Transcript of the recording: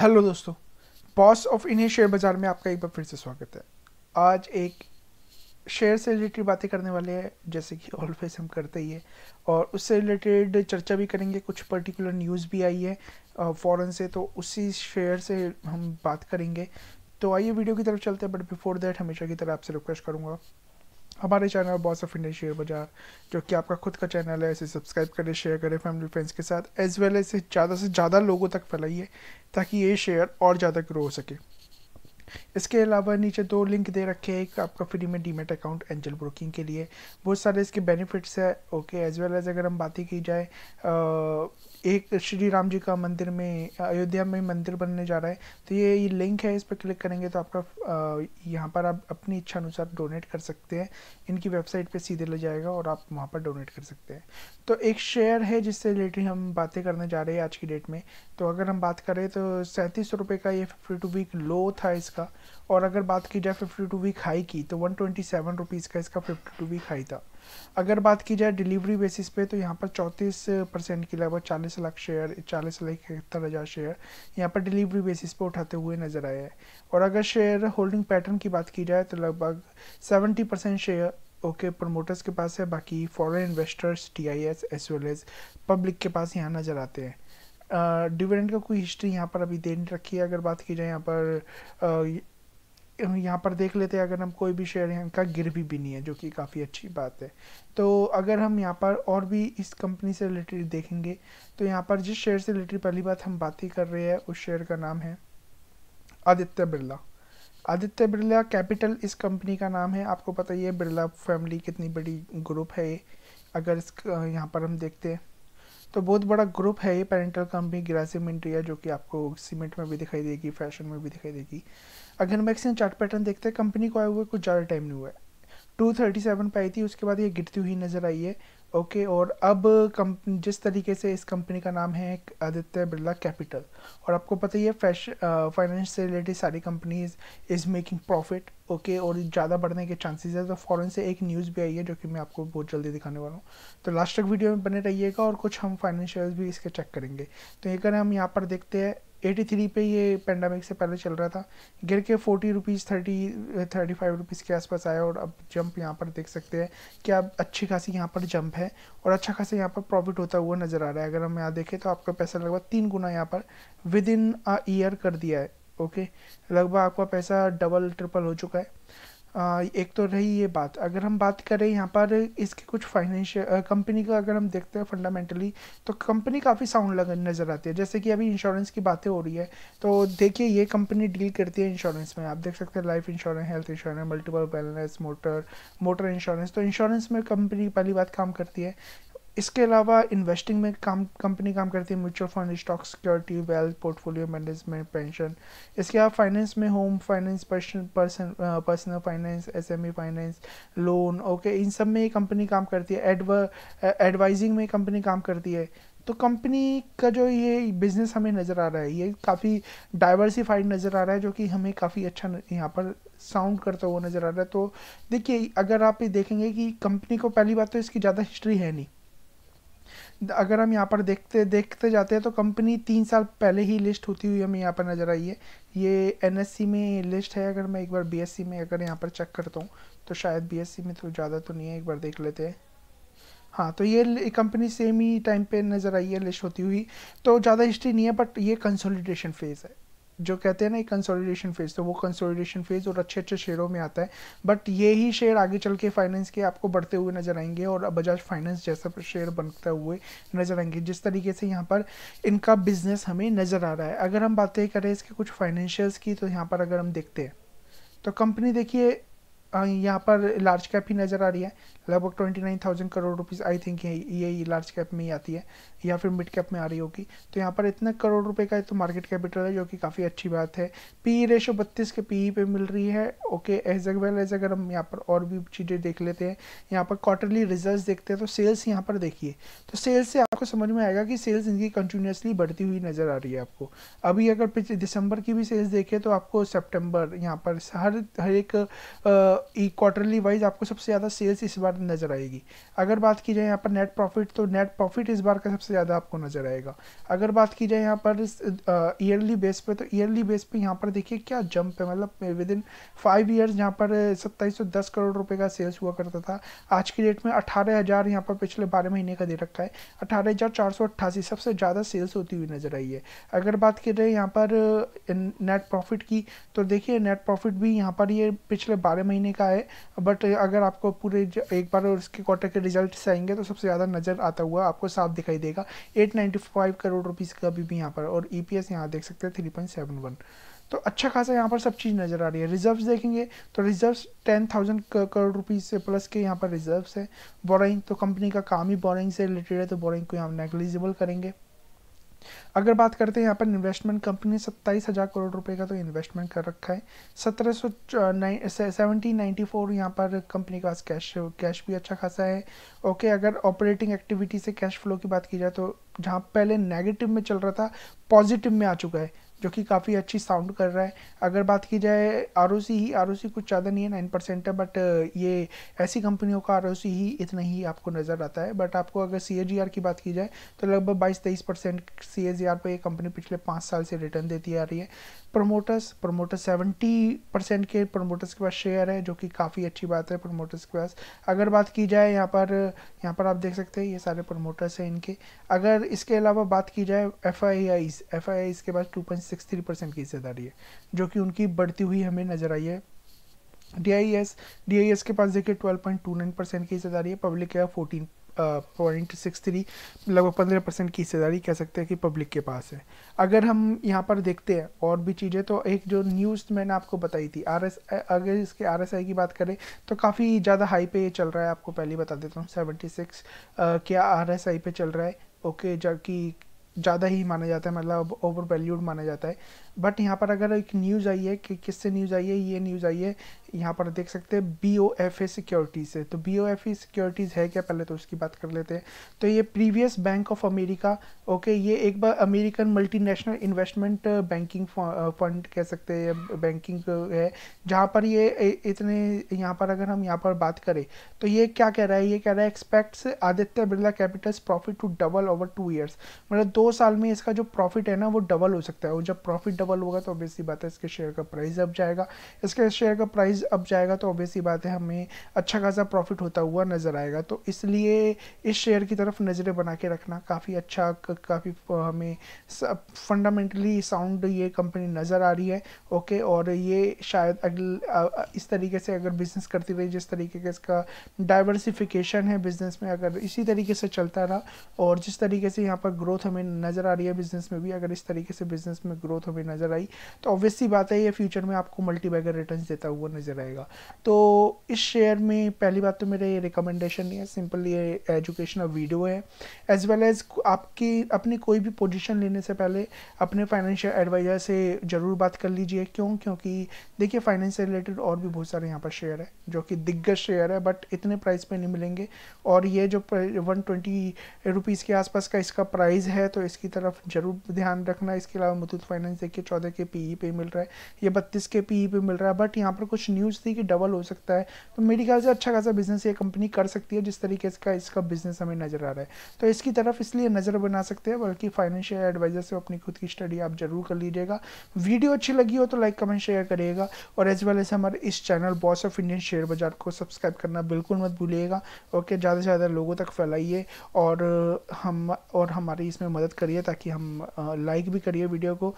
hello दोस्तों boss of India share बाज़ार में आपका एक बार फिर से स्वागत है आज एक शेयर से रिलेटेड बातें करने वाले हैं जैसे कि ऑलवेज हम करते ही है और उससे रिलेटेड चर्चा भी करेंगे कुछ पर्टिकुलर न्यूज़ भी आई है फ़ौरन से तो उसी शेयर से हम बात करेंगे तो आइए वीडियो की तरफ चलते हैं बट बिफोर दैट हमेशा की तरह आपसे रिक्वेस्ट करूँगा हमारे channel boss of India share Bazaar जो कि आपका खुद का चैनल है इसे सब्सक्राइब करें शेयर करें फैमिली फ्रेंड्स के साथ एज वेल एज इसे ज़्यादा से ज़्यादा लोगों तक फैलाइए ताकि ये शेयर और ज़्यादा ग्रो हो सके इसके अलावा नीचे दो लिंक दे रखे हैं एक आपका फ्री में डीमेट अकाउंट एंजल ब्रोकिंग के लिए बहुत सारे इसके बेनिफिट्स है ओके एज वेल एज अगर हम बातें की जाए एक श्री राम जी का मंदिर में अयोध्या में मंदिर बनने जा रहा है तो ये ये लिंक है इस पर क्लिक करेंगे तो आपका यहाँ पर आप अपनी इच्छा अनुसार डोनेट कर सकते हैं इनकी वेबसाइट पे सीधे ले जाएगा और आप वहाँ पर डोनेट कर सकते हैं तो एक शेयर है जिससे रिलेटेड हम बातें करने जा रहे हैं आज की डेट में तो अगर हम बात करें तो सैंतीस रुपये का ये फिफ्टी टू वीक लो था इसका और अगर बात की जाए फिफ्टी टू वीक हाई की तो वन ट्वेंटी सेवन रुपीज़ का इसका फिफ्टी टू वीक हाई था अगर बात की जाए डिलीवरी बेसिस पे तो यहाँ पर चौंतीस परसेंट की लगभग चालीस लाख शेयर चालीस लाख इकहत्तर हज़ार शेयर यहाँ पर डिलीवरी बेसिस पे उठाते हुए नजर आए हैं और अगर शेयर होल्डिंग पैटर्न की बात की जाए तो लगभग seventy percent share okay okay, promoters के पास है बाकी foreign investors T I S as well as public के पास यहाँ नज़र आते हैं डिविडेंड का कोई हिस्ट्री यहाँ पर अभी दे रखी है अगर बात की जाए यहाँ पर यहाँ पर देख लेते हैं अगर हम कोई भी शेयर यहाँ का गिर भी, भी नहीं है जो कि काफ़ी अच्छी बात है तो अगर हम यहाँ पर और भी इस कंपनी से रिलेटेड देखेंगे तो यहाँ पर जिस शेयर से रिलेटेड पहली बात हम बात ही कर रहे हैं उस शेयर का नाम है आदित्य बिरला आदित्य बिरला कैपिटल इस कंपनी का नाम है आपको पता ही है बिरला फैमिली कितनी बड़ी ग्रुप है ये अगर इस यहाँ पर हम देखते हैं तो बहुत बड़ा ग्रुप है ये पेरेंटल कंपनी ग्रासिम इंडिया जो कि आपको सीमेंट में भी दिखाई देगी फैशन में भी दिखाई देगी अगर हम एक्सचेंज चार्ट पैटर्न देखते हैं कंपनी को आए हुए कुछ ज़्यादा टाइम नहीं हुआ है टू थर्टी सेवन पे आई थी उसके बाद ये गिरती हुई नज़र आई है ओके और अब कम जिस तरीके से इस कंपनी का नाम है आदित्य बिरला कैपिटल और आपको पता ही है फैश फाइनेंस से रिलेटेड सारी companies is making profit okay और ज़्यादा बढ़ने के चांसेस है तो फॉरन से एक न्यूज़ भी आई है जो कि मैं आपको बहुत जल्दी दिखाने वाला हूँ तो लास्ट तक वीडियो में बने रहिएगा और कुछ हम फाइनेंशियल भी इसके चेक करेंगे तो ये करें हम यहाँ पर देखते हैं एटी थ्री पर ये पेंडेमिक से पहले चल रहा था गिर के forty rupees thirty thirty five rupees के आसपास आया और अब जंप यहाँ पर देख सकते हैं कि अब अच्छी खासी यहाँ पर जंप है और अच्छा खासा यहाँ पर प्रॉफिट होता हुआ नज़र आ रहा है अगर हम यहाँ देखें तो आपका पैसा लगभग तीन गुना यहाँ पर विद इन अ ईयर कर दिया है ओके लगभग आपका पैसा डबल ट्रिपल हो चुका है एक तो रही ये बात अगर हम बात करें यहाँ पर इसके कुछ फाइनेंशियल कंपनी का अगर हम देखते हैं फंडामेंटली तो कंपनी काफ़ी साउंड लग नज़र आती है जैसे कि अभी इंश्योरेंस की बातें हो रही है तो देखिए ये कंपनी डील करती है इंश्योरेंस में आप देख सकते हैं life insurance health insurance multiple wellness motor motor insurance तो इंश्योरेंस में कंपनी पहली बात काम करती है इसके अलावा इन्वेस्टिंग में काम कंपनी काम करती है mutual fund stock security wealth portfolio management pension इसके अलावा फाइनेंस में home finance person personal finance S finance loan okay इन सब में ये कंपनी काम करती है एडवाइजिंग में कंपनी काम करती है तो कंपनी का जो ये बिज़नेस हमें नज़र आ रहा है ये काफ़ी डाइवर्सिफाइड नज़र आ रहा है जो कि हमें काफ़ी अच्छा यहाँ पर साउंड करता हुआ नज़र आ रहा है तो देखिए अगर आप ये देखेंगे कि कंपनी को पहली बात तो इसकी ज़्यादा हिस्ट्री है नहीं अगर हम यहाँ पर देखते देखते जाते हैं तो कंपनी तीन साल पहले ही लिस्ट होती हुई हमें यहाँ पर नज़र आई है ये एन में लिस्ट है अगर मैं एक बार बी में अगर यहाँ पर चेक करता हूँ तो शायद बी में तो ज़्यादा तो नहीं है एक बार देख लेते हैं हाँ तो ये कंपनी सेम ही टाइम पे नज़र आई है लिस्ट होती हुई तो ज़्यादा हिस्ट्री नहीं है बट ये कंसोलिडेशन फेज़ है जो कहते हैं ना कंसोलिडेशन फेज तो वो कंसोलिडेशन फेज और अच्छे अच्छे शेयरों में आता है बट ये ही शेयर आगे चल के फाइनेंस के आपको बढ़ते हुए नजर आएंगे और बजाज फाइनेंस जैसा शेयर बनते हुए नजर आएंगे जिस तरीके से यहाँ पर इनका बिजनेस हमें नजर आ रहा है अगर हम बातें करें इसके कुछ फाइनेंशियल्स की तो यहाँ पर अगर हम देखते हैं तो कंपनी देखिए यहाँ पर लार्ज कैप ही नज़र आ रही है लगभग twenty nine thousand crore rupees I think ये ये लार्ज कैप में ही आती है या फिर मिड कैप में आ रही होगी तो यहाँ पर इतना करोड़ रुपए का तो मार्केट कैपिटल है जो कि काफ़ी अच्छी बात है पी ई रेशो बत्तीस के पी ई e पे मिल रही है ओके एज वेल एज अगर हम यहाँ पर और भी चीज़ें देख लेते हैं यहाँ पर क्वार्टरली रिजल्ट देखते हैं तो सेल्स यहाँ पर देखिए तो सेल्स से आपको समझ में आएगा कि सेल्स इनकी कंटिन्यूसली बढ़ती हुई नज़र आ रही है आपको अभी अगर दिसंबर की भी सेल्स देखें तो आपको सेप्टेम्बर यहाँ पर हर हर एक क्वार्टरली e वाइज आपको सबसे ज़्यादा सेल्स इस बार नज़र आएगी अगर बात की जाए यहाँ पर नेट प्रॉफिट तो नेट प्रॉफिट इस बार का सबसे ज़्यादा आपको नज़र आएगा अगर बात की जाए यहाँ पर ईयरली बेस पे तो ईयरली बेस पे यहाँ पर देखिए क्या जंप है मतलब विद इन फाइव ईयर्स यहाँ पर सत्ताईस सौ दस करोड़ रुपये का सेल्स हुआ करता था आज की डेट में अठारह हज़ार यहाँ पर पिछले बारह महीने का दे रखा है अठारह हज़ार चार सौ अट्ठासी सबसे ज़्यादा सेल्स होती हुई नज़र आई है अगर बात की जाए यहाँ पर नेट प्रॉफिट की तो देखिए नेट प्रॉफिट भी यहाँ पर ये पिछले बारह महीने कंपनी का है बट अगर आपको पूरे एक बार उसके क्वार्टर के रिजल्ट आएंगे तो सबसे ज़्यादा नज़र आता हुआ आपको साफ दिखाई देगा eight ninety five crore rupees का अभी भी यहाँ पर और ई पी एस यहाँ देख सकते हैं थ्री पॉइंट सेवन वन तो अच्छा खासा यहाँ पर सब चीज़ नज़र आ रही है रिजर्व्स देखेंगे तो reserves ten thousand crore rupees से प्लस के यहाँ पर रिजर्व्स हैं बोरिंग तो कंपनी का काम ही बोरिंग से रिलेटेड है तो बोरिंग को यहाँ नेग्लिजिबल करेंगे अगर बात करते हैं यहाँ पर इन्वेस्टमेंट कंपनी ने सत्ताईस हज़ार करोड़ रुपए का तो इन्वेस्टमेंट कर रखा है सत्रह सौ सेवनटीन नाइन्टी फोर यहाँ पर कंपनी के पास कैश कैश भी अच्छा खासा है ओके अगर ऑपरेटिंग एक्टिविटी से कैश फ्लो की बात की जाए तो जहाँ पहले नेगेटिव में चल रहा था पॉजिटिव में आ चुका है जो कि काफ़ी अच्छी साउंड कर रहा है अगर बात की जाए आर ही आर कुछ ज़्यादा नहीं है नाइन परसेंट है बट ये ऐसी कंपनियों का आर ही इतना ही आपको नज़र आता है बट आपको अगर सी की बात की जाए तो लगभग बाईस तेईस परसेंट सी पर ये कंपनी पिछले पाँच साल से रिटर्न देती आ रही है प्रमोटर्स प्रमोटर्स सेवेंटी परसेंट के प्रमोटर्स के पास शेयर है जो कि काफ़ी अच्छी बात है प्रमोटर्स के पास अगर बात की जाए यहाँ पर यहाँ पर आप देख सकते हैं ये सारे प्रमोटर्स हैं इनके अगर इसके अलावा बात की जाए F I Is F I I के पास टू पॉइंट 63 परसेंट की हिस्सेदारी है जो कि उनकी बढ़ती हुई हमें नजर आई है D I S D I S के पास देखिए twelve point two nine percent की हिस्सेदारी है पब्लिक है फोर्टीन पॉइंट सिक्स थ्री लगभग पंद्रह परसेंट की हिस्सेदारी कह सकते हैं कि पब्लिक के पास है अगर हम यहाँ पर देखते हैं और भी चीज़ें तो एक जो न्यूज़ मैंने आपको बताई थी आर एस अगर इसके आर एस आई की बात करें तो काफ़ी ज़्यादा हाई पे ये चल रहा है आपको पहले बता देता हूँ सेवेंटी सिक्स क्या आर एस आई पे चल रहा है ओके जबकि ज़्यादा ही माना मतलब जाता है मतलब ओवर वैल्यूड माना जाता है बट यहाँ पर अगर एक न्यूज़ आई है कि किससे न्यूज़ आई है ये न्यूज़ आई है यहाँ पर देख सकते हैं B O F A securities से तो B O F A securities है क्या पहले तो उसकी बात कर लेते हैं तो ये previous bank of America okay ये एक बार American multinational investment banking fund कह सकते हैं बैंकिंग है जहाँ पर ये इतने यहाँ पर अगर हम यहाँ पर बात करें तो ये क्या कह रहा है ये कह रहा है expects Aditya Birla capital's profit to double over two years मतलब दो साल में इसका जो प्रॉफिट है ना वो डबल हो सकता है और जब प्रॉफिट डबल डबल होगा तो ऑब्वियसली बात है इसके शेयर का प्राइस अब जाएगा इसके शेयर का प्राइस अब जाएगा तो ऑब्वियसली बात है हमें अच्छा खासा प्रॉफिट होता हुआ नज़र आएगा तो इसलिए इस शेयर की तरफ नज़रें बना के रखना काफ़ी अच्छा काफ़ी हमें फंडामेंटली साउंड ये कंपनी नज़र आ रही है ओके और ये शायद अगले इस तरीके से अगर बिज़नेस करती रही जिस तरीके का इसका डाइवर्सिफिकेशन है बिज़नेस में अगर इसी तरीके से चलता रहा और जिस तरीके से यहाँ पर ग्रोथ हमें नज़र आ रही है बिज़नेस में भी अगर इस तरीके से बिज़नेस में ग्रोथ हमें नज़र आई तो ऑब्वियसली बात है ये फ्यूचर में आपको मल्टी बैगर रिटर्न देता हुआ नज़र आएगा तो इस शेयर में पहली बात तो मेरे रिकमेंडेशन नहीं है सिंपल ये एजुकेशनल वीडियो है एज वेल एज आपकी अपनी कोई भी पोजिशन लेने से पहले अपने फाइनेंशियल एडवाइज़र से ज़रूर बात कर लीजिए क्यों क्योंकि देखिए फाइनेंस से रिलेटेड और भी बहुत सारे यहाँ पर शेयर है जो कि दिग्गज शेयर है बट इतने प्राइस पर नहीं मिलेंगे और ये जो वन ट्वेंटी रुपीज़ के आसपास का इसका प्राइस है तो इसकी तरफ ज़रूर ध्यान रखना इसके अलावा मुथूत फाइनेंस देखिए के चौदह के पी e पे मिल रहा है ये बत्तीस के पी e पे मिल रहा है बट यहाँ पर कुछ न्यूज़ थी कि डबल हो सकता है तो मेरे ख्याल से अच्छा खासा बिजनेस ये कंपनी कर सकती है जिस तरीके का इसका बिजनेस हमें नज़र आ रहा है तो इसकी तरफ इसलिए नज़र बना सकते हैं बल्कि फाइनेंशियल एडवाइजर से अपनी खुद की स्टडी आप जरूर कर लीजिएगा वीडियो अच्छी लगी हो तो लाइक कमेंट शेयर करिएगा और एज वेल एज हमारे इस channel boss of Indian share bazaar को सब्सक्राइब करना बिल्कुल मत भूलिएगा ओके ज़्यादा से ज़्यादा लोगों तक फैलाइए और हम और हमारी इसमें मदद करिए ताकि हम लाइक भी करिए वीडियो को